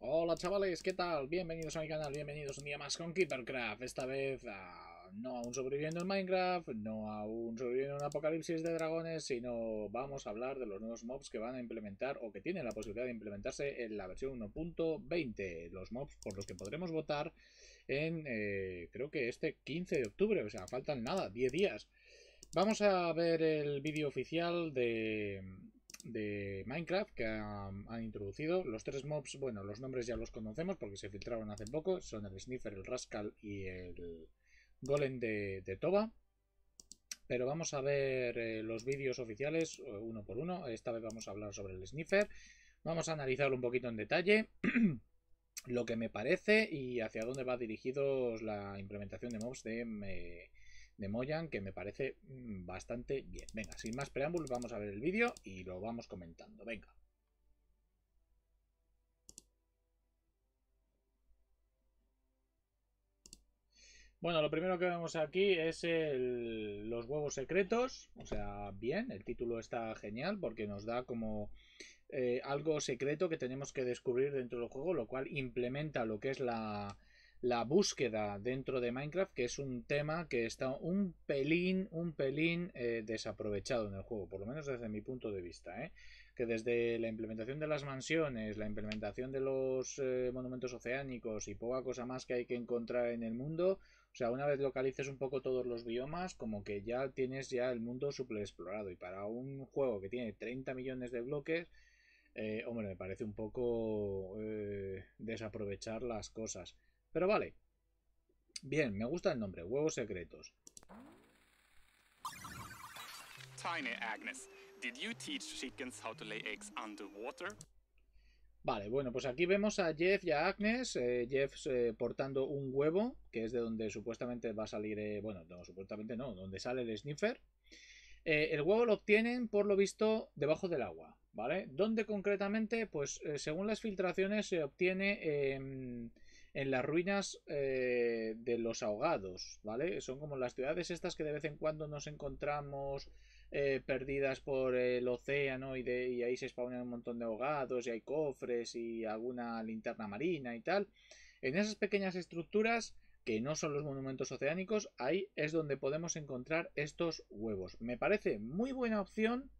Hola chavales, ¿qué tal? Bienvenidos a mi canal, bienvenidos un día más con Keepercraft Esta vez no aún sobreviviendo en Minecraft, no a un sobreviviendo en apocalipsis de dragones Sino vamos a hablar de los nuevos mobs que van a implementar o que tienen la posibilidad de implementarse en la versión 1.20 Los mobs por los que podremos votar en eh, creo que este 15 de octubre, o sea, faltan nada, 10 días Vamos a ver el vídeo oficial de, de Minecraft que han, introducido. Los tres mobs, bueno, los nombres ya los conocemos porque se filtraron hace poco. Son el Sniffer, el Rascal y el Golem de, Toba. Pero vamos a ver eh, los vídeos oficiales eh, uno por uno. Esta vez vamos a hablar sobre el Sniffer. Vamos a analizarlo un poquito en detalle. lo que me parece y hacia dónde va dirigido la implementación de mobs de, eh, de Moyan que me parece mm, bastante bien. Venga, sin más preámbulos, vamos a ver el vídeo y lo vamos comentando. Venga. Bueno, lo primero que vemos aquí es los huevos secretos. O sea, bien, el título está genial porque nos da como eh, algo secreto que tenemos que descubrir dentro del juego, lo cual implementa lo que es la, la búsqueda dentro de Minecraft, que es un tema que está un pelín, un pelín eh, desaprovechado en el juego, por lo menos desde mi punto de vista. ¿eh? Que desde la implementación de las mansiones, la implementación de los eh, monumentos oceánicos y poca cosa más que hay que encontrar en el mundo, o sea, una vez localices un poco todos los biomas, como que ya tienes ya el mundo super explorado. Y para un juego que tiene 30 millones de bloques, hombre, me parece un poco desaprovechar las cosas. Pero vale. Bien, me gusta el nombre, huevos secretos. Vale, bueno, pues aquí vemos a Jeff y a Agnes. Eh, Jeff eh, portando un huevo, que es de donde supuestamente va a salir, eh, bueno, supuestamente no, donde sale el sniffer. el huevo lo obtienen, por lo visto, debajo del agua, ¿vale? Donde concretamente? Pues según las filtraciones se obtiene em, en las ruinas eh, de los ahogados, ¿vale? Son como las ciudades estas que de vez en cuando nos encontramos eh, perdidas por el océano y, de, y ahí se spawnan un montón de ahogados y hay cofres y alguna linterna marina y tal. En esas pequeñas estructuras que no son los monumentos oceánicos, ahí es donde podemos encontrar estos huevos. Me parece muy buena opción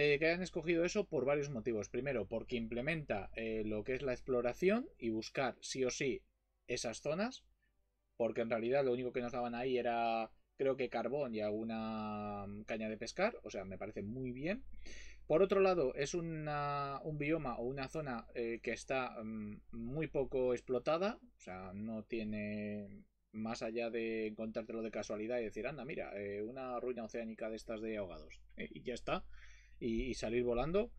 eh, que hayan escogido eso por varios motivos. Primero, porque implementa eh, lo que es la exploración y buscar sí o sí esas zonas, porque en realidad lo único que nos daban ahí era creo que carbón y alguna mm, caña de pescar, o sea, me parece muy bien. Por otro lado, es una, un bioma o una zona eh, que está mm, muy poco explotada, o sea, no tiene más allá de contártelo de casualidad y decir, anda, mira, una ruina oceánica de estas de ahogados, y ya está y, salir volando.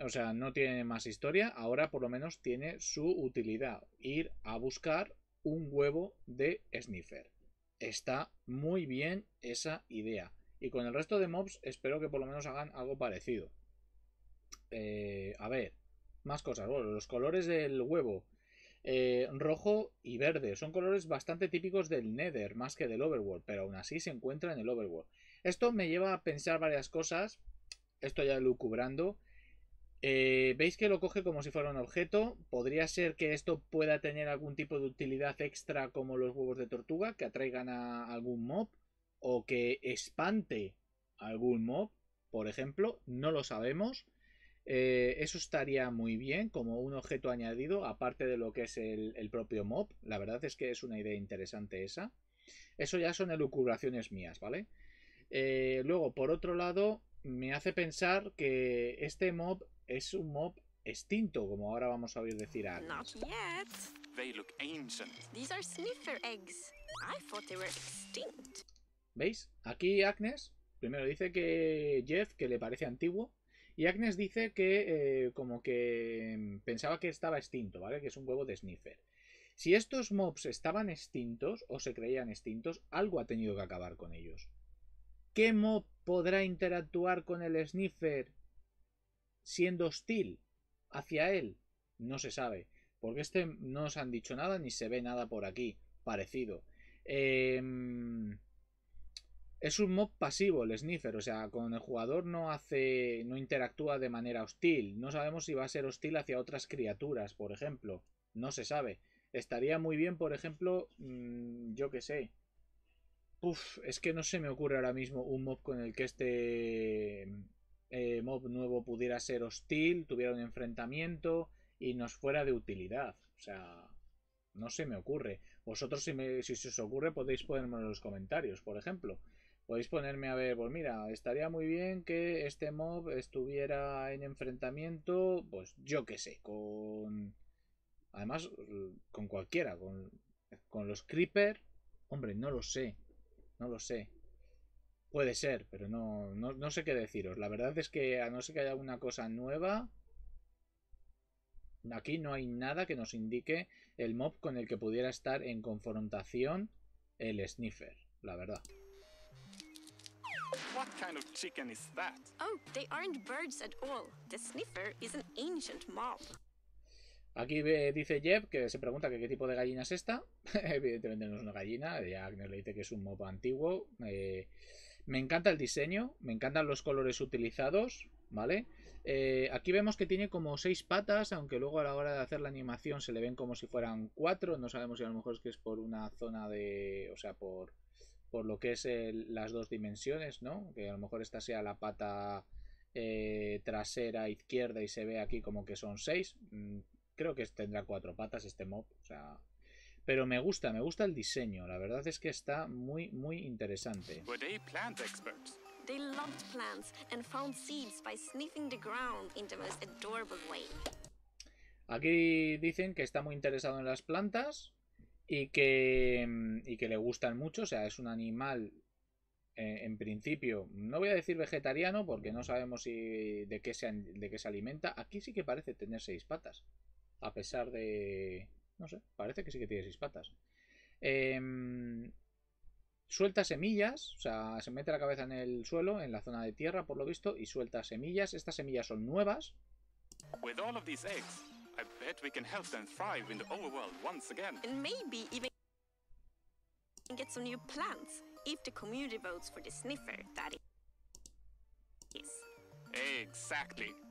O sea, no tiene más historia. Ahora por lo menos tiene su utilidad. Ir a buscar un huevo de sniffer. Está muy bien esa idea. Y con el resto de mobs espero que por lo menos hagan algo parecido. Eh, a ver, más cosas. los colores del huevo. Eh, rojo y verde. Son colores bastante típicos del Nether más que del Overworld. Pero aún así se encuentra en el Overworld. Esto me lleva a pensar varias cosas esto ya lucubrando, eh, veis que lo coge como si fuera un objeto. Podría ser que esto pueda tener algún tipo de utilidad extra como los huevos de tortuga, que atraigan a algún mob o que espante algún mob, por ejemplo. No lo sabemos. Eh, eso estaría muy bien como un objeto añadido, aparte de lo que es el, propio mob. La verdad es que es una idea interesante esa. Eso ya son elucubraciones mías, ¿vale? Eh, luego, por otro lado, me hace pensar que este mob es un mob extinto, como ahora vamos a oír decir a Not ¿Veis? Aquí Agnes primero dice que Jeff que le parece antiguo y Agnes dice que eh, como que pensaba que estaba extinto, ¿vale? Que es un huevo de sniffer. Si estos mobs estaban extintos o se creían extintos, algo ha tenido que acabar con ellos. ¿Qué mob podrá interactuar con el sniffer siendo hostil hacia él. No se sabe, porque este no nos han dicho nada ni se ve nada por aquí parecido. Em, es un mob pasivo el sniffer, o sea, con el jugador no hace, no interactúa de manera hostil. No sabemos si va a ser hostil hacia otras criaturas, por ejemplo. No se sabe. Estaría muy bien, por ejemplo, mm, yo qué sé, Uf, es que no se me ocurre ahora mismo un mob con el que este eh, mob nuevo pudiera ser hostil, tuviera un enfrentamiento y nos fuera de utilidad. O sea, no se me ocurre. Vosotros, si, se os ocurre, podéis ponerme en los comentarios, por ejemplo. Podéis ponerme a ver, pues mira, estaría muy bien que este mob estuviera en enfrentamiento, pues yo qué sé, con... Además, con cualquiera, con, con los creeper, hombre, no lo sé. No lo sé. Puede ser, pero no, no, sé qué deciros. La verdad es que a no ser que haya una cosa nueva, aquí no hay nada que nos indique el mob con el que pudiera estar en confrontación el sniffer, la verdad. What kind of chicken is that? Oh, they aren't birds at all. The sniffer is an ancient Aquí dice Jeff que se pregunta que qué tipo de gallina es esta. Evidentemente no es una gallina, ya le dice que es un mopa antiguo. Eh, me encanta el diseño, me encantan los colores utilizados, ¿vale? Eh, aquí vemos que tiene como seis patas, aunque luego a la hora de hacer la animación se le ven como si fueran cuatro. No sabemos si a lo mejor es que es por una zona de... o sea, por, por lo que es las dos dimensiones, ¿no? Que a lo mejor esta sea la pata... Eh, trasera izquierda y se ve aquí como que son seis. Mm, Creo que tendrá cuatro patas este mob. O sea, pero me gusta, me gusta el diseño. La verdad es que está muy, muy interesante. Aquí dicen que está muy interesado en las plantas y que, y que le gustan mucho. O sea, es un animal, eh, en principio, no voy a decir vegetariano porque no sabemos de, qué se, de qué se alimenta. Aquí sí que parece tener seis patas. A pesar de... No sé, parece que sí que tiene seis patas em, Suelta semillas O sea, se mete la cabeza en el suelo En la zona de tierra, por lo visto Y suelta semillas Estas semillas son nuevas Con todos estos huevos Supongo que podemos ayudarlos a crecer en el mundo de nuevo Y tal vez incluso Pueden obtener algunas nuevas plantas Si la comunidad vota por el sniffer Exactamente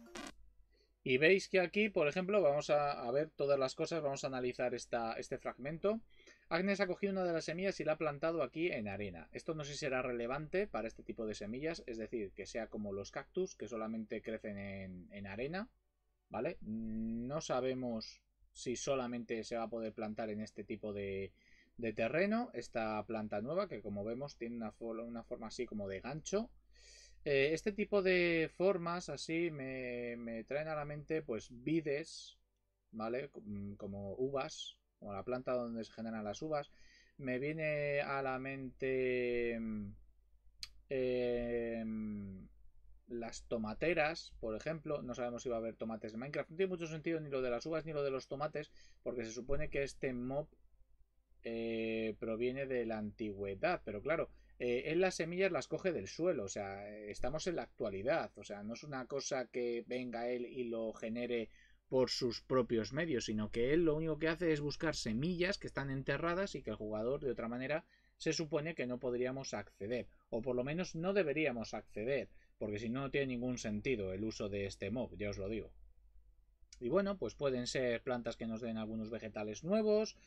y veis que aquí, por ejemplo, vamos a, ver todas las cosas, vamos a analizar este fragmento. Agnes ha cogido una de las semillas y la ha plantado aquí en arena. Esto no sé si será relevante para este tipo de semillas, es decir, que sea como los cactus, que solamente crecen en, arena, ¿vale? No sabemos si solamente se va a poder plantar en este tipo de, terreno esta planta nueva, que como vemos tiene una forma así como de gancho, eh, este tipo de formas así me, traen a la mente pues vides, ¿vale? Mm, como uvas, como la planta donde se generan las uvas. Me viene a la mente mm, em, las tomateras, por ejemplo. No sabemos si va a haber tomates de Minecraft. No tiene mucho sentido ni lo de las uvas ni lo de los tomates, porque se supone que este mob eh, proviene de la antigüedad, pero claro, eh, él las semillas las coge del suelo, o sea, estamos en la actualidad, o sea, no es una cosa que venga él y lo genere por sus propios medios, sino que él lo único que hace es buscar semillas que están enterradas y que el jugador de otra manera se supone que no podríamos acceder, o por lo menos no deberíamos acceder, porque si no, no tiene ningún sentido el uso de este mob, ya os lo digo. Y bueno, pues pueden ser plantas que nos den algunos vegetales nuevos,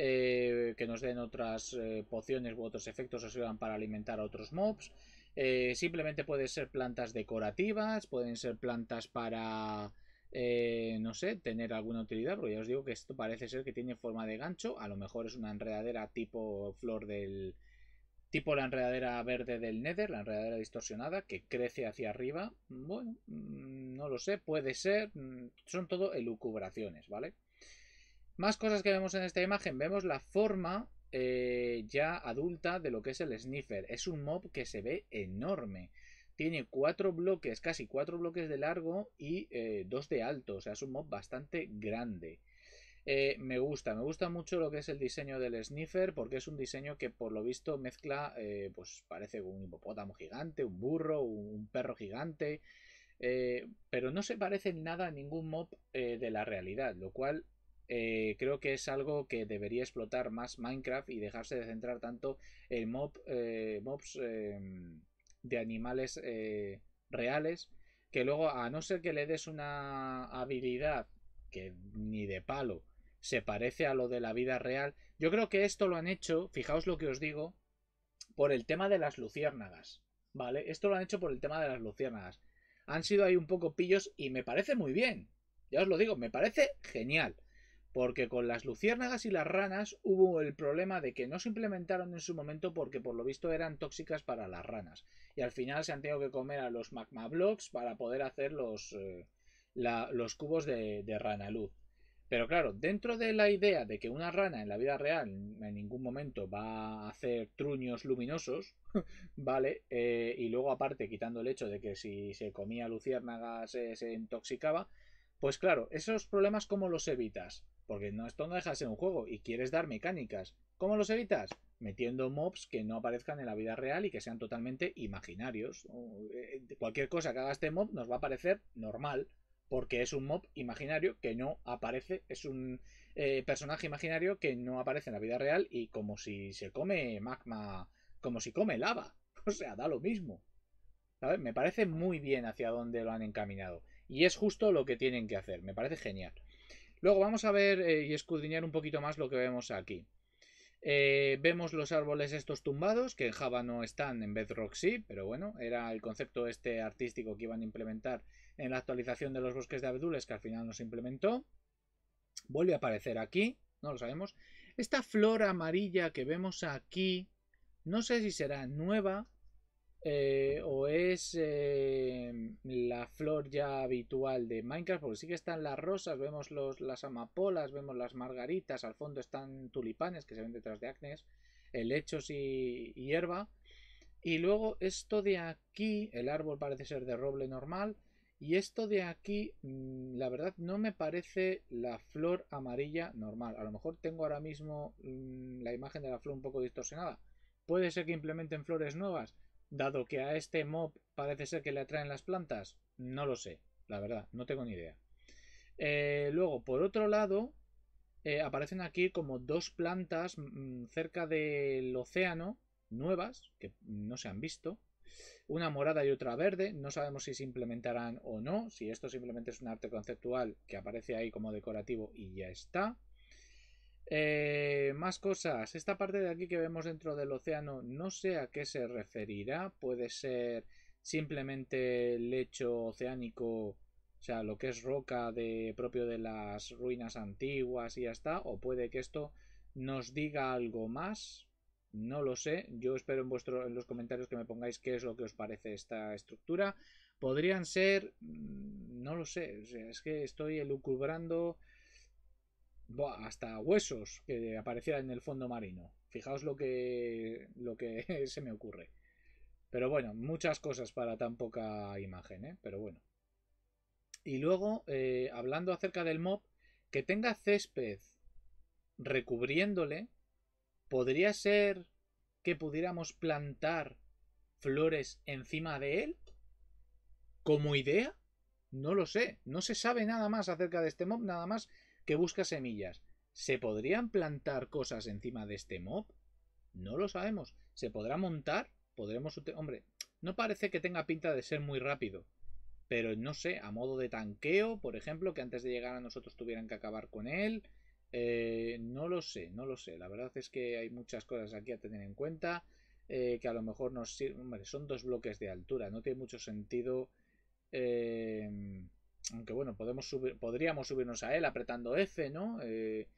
eh, que nos den otras eh, pociones u otros efectos o sirvan para alimentar a otros mobs. Eh, simplemente pueden ser plantas decorativas, pueden ser plantas para, no sé, tener alguna utilidad, porque ya os digo que esto parece ser que tiene forma de gancho, a lo mejor es una enredadera tipo flor del... Tipo la enredadera verde del Nether, la enredadera distorsionada, que crece hacia arriba. Bueno, mm, no lo sé, puede ser. Mm, son todo elucubraciones, ¿vale? Más cosas que vemos en esta imagen. Vemos la forma eh, ya adulta de lo que es el sniffer. Es un mob que se ve enorme. Tiene cuatro bloques, casi cuatro bloques de largo y eh, dos de alto. O sea, es un mob bastante grande. Eh, me gusta, me gusta mucho lo que es el diseño del sniffer porque es un diseño que por lo visto mezcla, pues parece un hipopótamo gigante, un burro, un perro gigante. pero no se parece en nada a ningún mob de la realidad, lo cual eh, creo que es algo que debería explotar más Minecraft y dejarse de centrar tanto en eh, mobs em, de animales eh, reales, que luego, a no ser que le des una habilidad que ni de palo se parece a lo de la vida real, yo creo que esto lo han hecho, fijaos lo que os digo, por el tema de las luciérnagas, ¿vale? Esto lo han hecho por el tema de las luciérnagas. Han sido ahí un poco pillos y me parece muy bien. Ya os lo digo, me parece genial. Porque con las luciérnagas y las ranas hubo el problema de que no se implementaron en su momento porque por lo visto eran tóxicas para las ranas. Y al final se han tenido que comer a los magma blocks para poder hacer los, eh, los cubos de, de rana luz. Pero claro, dentro de la idea de que una rana en la vida real en ningún momento va a hacer truños luminosos, ¿vale? Eh, y luego aparte, quitando el hecho de que si se comía luciérnagas eh, se intoxicaba, pues claro, esos problemas, ¿cómo los evitas? Porque no, esto no deja de ser un juego y quieres dar mecánicas. ¿Cómo los evitas? Metiendo mobs que no aparezcan en la vida real y que sean totalmente imaginarios. Eh, cualquier cosa que haga este mob nos va a parecer normal, porque es un mob imaginario que no aparece, es un eh, personaje imaginario que no aparece en la vida real y como si se come magma, como si come lava. O sea, da lo mismo. Me parece muy bien hacia dónde lo han encaminado. Y es justo lo que tienen que hacer, me parece genial. Luego vamos a ver eh, y escudriñar un poquito más lo que vemos aquí. Eh, vemos los árboles estos tumbados, que en Java no están, en Bedrock sí, pero bueno, era el concepto este artístico que iban a implementar en la actualización de los bosques de abedules. que al final no se implementó. Vuelve a aparecer aquí, no lo sabemos. Esta flor amarilla que vemos aquí, no sé si será nueva eh, o es eh, la flor ya habitual de Minecraft, porque sí que están las rosas, vemos las amapolas, vemos las margaritas, al fondo están tulipanes que se ven detrás de Agnes, helechos y, hierba. Y luego esto de aquí, el árbol parece ser de roble normal, y esto de aquí, mm, la verdad, no me parece la flor amarilla normal. A lo mejor tengo ahora mismo mm, la imagen de la flor un poco distorsionada. Puede ser que implementen flores nuevas, Dado que a este mob parece ser que le atraen las plantas, no lo sé, la verdad, no tengo ni idea. Eh, luego, por otro lado, eh, aparecen aquí como dos plantas mm, cerca del océano, nuevas, que no se han visto. Una morada y otra verde, no sabemos si se implementarán o no, si esto simplemente es un arte conceptual que aparece ahí como decorativo y ya está. Eh, más cosas. Esta parte de aquí que vemos dentro del océano no sé a qué se referirá. Puede ser simplemente lecho oceánico, o sea, lo que es roca de, propio de las ruinas antiguas y ya está. O puede que esto nos diga algo más. No lo sé. Yo espero en, vuestro, en los comentarios que me pongáis qué es lo que os parece esta estructura. Podrían ser... Mm, no lo sé. es que estoy elucubrando hasta huesos que aparecieran en el fondo marino. Fijaos lo que, lo que se me ocurre. Pero bueno, muchas cosas para tan poca imagen, ¿eh? Pero bueno. Y luego, eh, hablando acerca del mob, que tenga césped recubriéndole, podría ser que pudiéramos plantar flores encima de él. Como idea, no lo sé. No se sabe nada más acerca de este mob, nada más que busca semillas. ¿Se podrían plantar cosas encima de este mob? No lo sabemos. ¿Se podrá montar? Podremos... Hombre, no parece que tenga pinta de ser muy rápido. Pero no sé, a modo de tanqueo, por ejemplo, que antes de llegar a nosotros tuvieran que acabar con él. Eh, no lo sé, no lo sé. La verdad es que hay muchas cosas aquí a tener en cuenta. Eh, que a lo mejor nos sirven. Hombre, son dos bloques de altura. No tiene mucho sentido. Eh aunque bueno, podríamos subirnos a él apretando F, ¿no? Eh,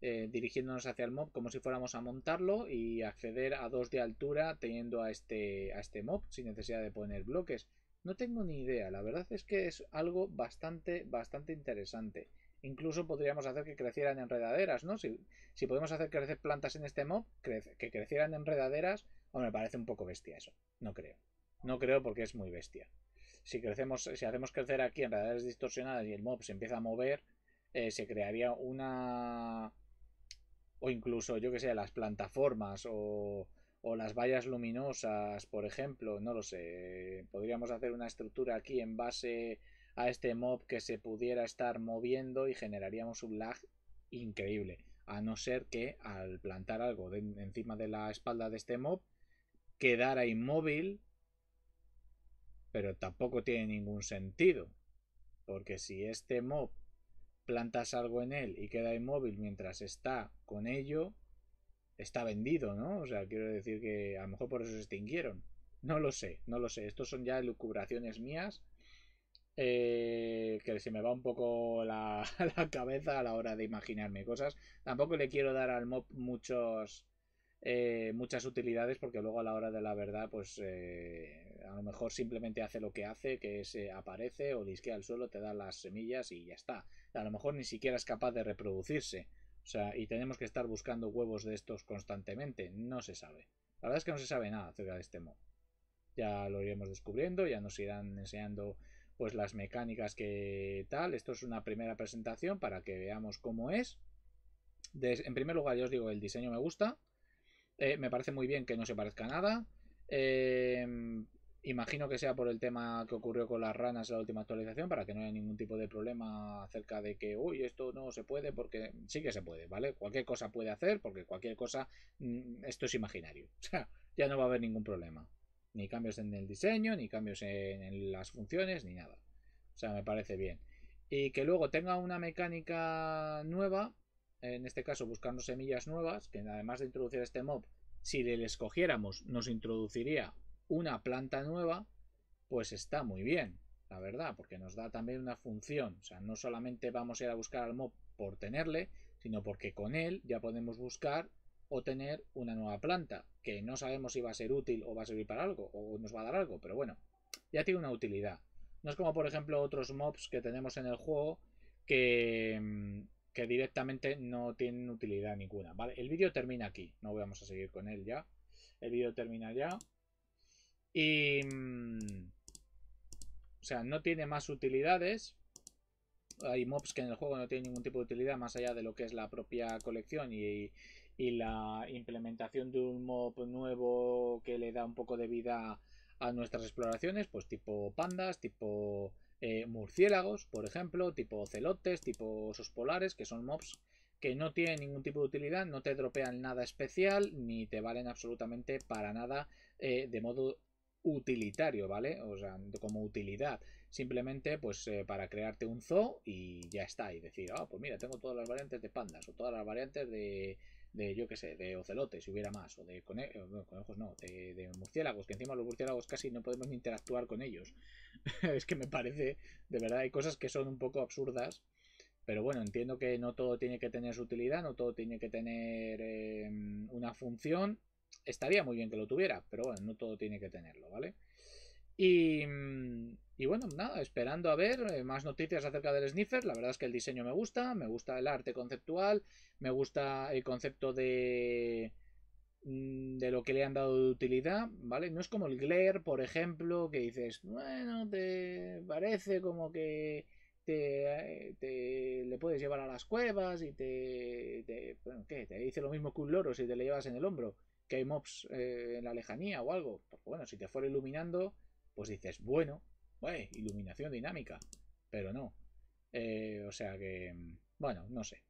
eh, dirigiéndonos hacia el mob como si fuéramos a montarlo y acceder a dos de altura teniendo a este, a este mob sin necesidad de poner bloques. No tengo ni idea, la verdad es que es algo bastante, bastante interesante. Incluso podríamos hacer que crecieran enredaderas, ¿no? Si, si podemos hacer crecer plantas en este mob, que crecieran enredaderas, o me parece un poco bestia eso. No creo. No creo porque es muy bestia si hacemos crecer aquí en realidades distorsionadas y el mob se empieza a mover, eh, se crearía una o incluso yo que sé las plataformas o, o las vallas luminosas por ejemplo no lo sé podríamos hacer una estructura aquí en base a este mob que se pudiera estar moviendo y generaríamos un lag increíble a no ser que al plantar algo encima de la espalda de este mob quedara inmóvil pero tampoco tiene ningún sentido, porque si este mob plantas algo en él y queda inmóvil mientras está con ello, está vendido, ¿no? O sea, quiero decir que a lo mejor por eso se extinguieron. No lo sé, no lo sé. Estos son ya lucubraciones mías. Eh, que se me va un poco la, cabeza a la hora de imaginarme cosas. Tampoco le quiero dar al mob muchos, eh, muchas utilidades porque luego a la hora de la verdad pues eh, a lo mejor simplemente hace lo que hace, que se eh, aparece o disquea al suelo, te da las semillas y ya está. A lo mejor ni siquiera es capaz de reproducirse. O sea, y tenemos que estar buscando huevos de estos constantemente. No se sabe. La verdad es que no se sabe nada acerca de este mod. Ya lo iremos descubriendo, ya nos irán enseñando pues las mecánicas que tal. Esto es una primera presentación para que veamos cómo es. en primer lugar, ya os digo, el diseño me gusta. Eh, me parece muy bien que no se parezca a nada. Eh, Imagino que sea por el tema que ocurrió con las ranas en la última actualización, para que no haya ningún tipo de problema acerca de que, uy, esto no se puede, porque sí que se puede, ¿vale? Cualquier cosa puede hacer, porque cualquier cosa, mm, esto es imaginario. O sea, ya no va a haber ningún problema. Ni cambios en el diseño, ni cambios en, las funciones, ni nada. O sea, me parece bien. Y que luego tenga una mecánica nueva, en este caso buscando semillas nuevas, que además de introducir este mob, si le escogiéramos, nos introduciría una planta nueva, pues está muy bien, la verdad, porque nos da también una función. O sea, no solamente vamos a ir a buscar al mob por tenerle, sino porque con él ya podemos buscar o tener una nueva planta, que no sabemos si va a ser útil o va a servir para algo, o nos va a dar algo, pero bueno, ya tiene una utilidad. No es como, por ejemplo, otros mobs que tenemos en el juego que, mm, que directamente no tienen utilidad ninguna, ¿vale? El vídeo termina aquí, no vamos a seguir con él ya. El vídeo termina ya. Y... Mm, o sea, no tiene más utilidades. Hay mobs que en el juego no tienen ningún tipo de utilidad más allá de lo que es la propia colección y, la implementación de un mob nuevo que le da un poco de vida a nuestras exploraciones, pues tipo pandas, tipo eh, murciélagos, por ejemplo, tipo celotes, tipo osos polares, que son mobs que no tienen ningún tipo de utilidad, no te dropean nada especial, ni te valen absolutamente para nada eh, de modo utilitario, ¿vale? O sea, como utilidad. Simplemente, pues, eh, para crearte un zoo y ya está. Y decir, ah, pues mira, tengo todas las variantes de pandas o todas las variantes de, de yo qué sé, de ocelotes, si hubiera más, o de eh, conejos, no, de, murciélagos, que encima los murciélagos casi no podemos interactuar con ellos. es que me parece, de verdad, hay cosas que son un poco absurdas. Pero bueno, entiendo que no todo tiene que tener su utilidad, no todo tiene que tener em, una función estaría muy bien que lo tuviera, pero no todo tiene que tenerlo, ¿vale? Y, mm, y, bueno, nada, esperando a ver eh, más noticias acerca del sniffer. La verdad es que el diseño me gusta, me gusta el arte conceptual, me gusta el concepto de mm, de lo que le han dado de utilidad, ¿vale? No es como el glare, por ejemplo, que dices, bueno, te parece como que te, eh, te, le puedes llevar a las cuevas y te, te ¿qué? te dice lo mismo que un loro si te le llevas en el hombro que hay mobs eh, en la lejanía o algo. bueno, si te fuera iluminando, pues dices, bueno, wey, iluminación dinámica. Pero no. Eh, o sea que, mm, bueno, no sé.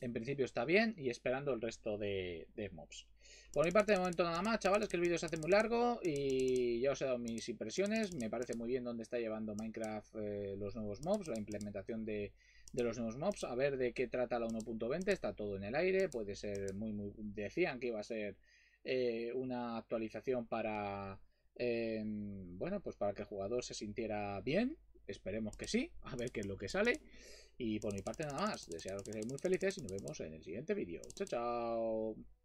En principio está bien y esperando el resto de, mobs. Por mi parte, de momento nada más, chavales, que el vídeo se hace muy largo y ya os he dado mis impresiones. Me parece muy bien dónde está llevando Minecraft eh, los nuevos mobs, la implementación de, de los nuevos mobs, a ver de qué trata la 1.20, está todo en el aire, puede ser muy, muy... Decían que iba a ser eh, una actualización para... Em, bueno, pues para que el jugador se sintiera bien, esperemos que sí, a ver qué es lo que sale. Y por mi parte nada más, desearos que seáis muy felices y nos vemos en el siguiente vídeo. Chao, chao.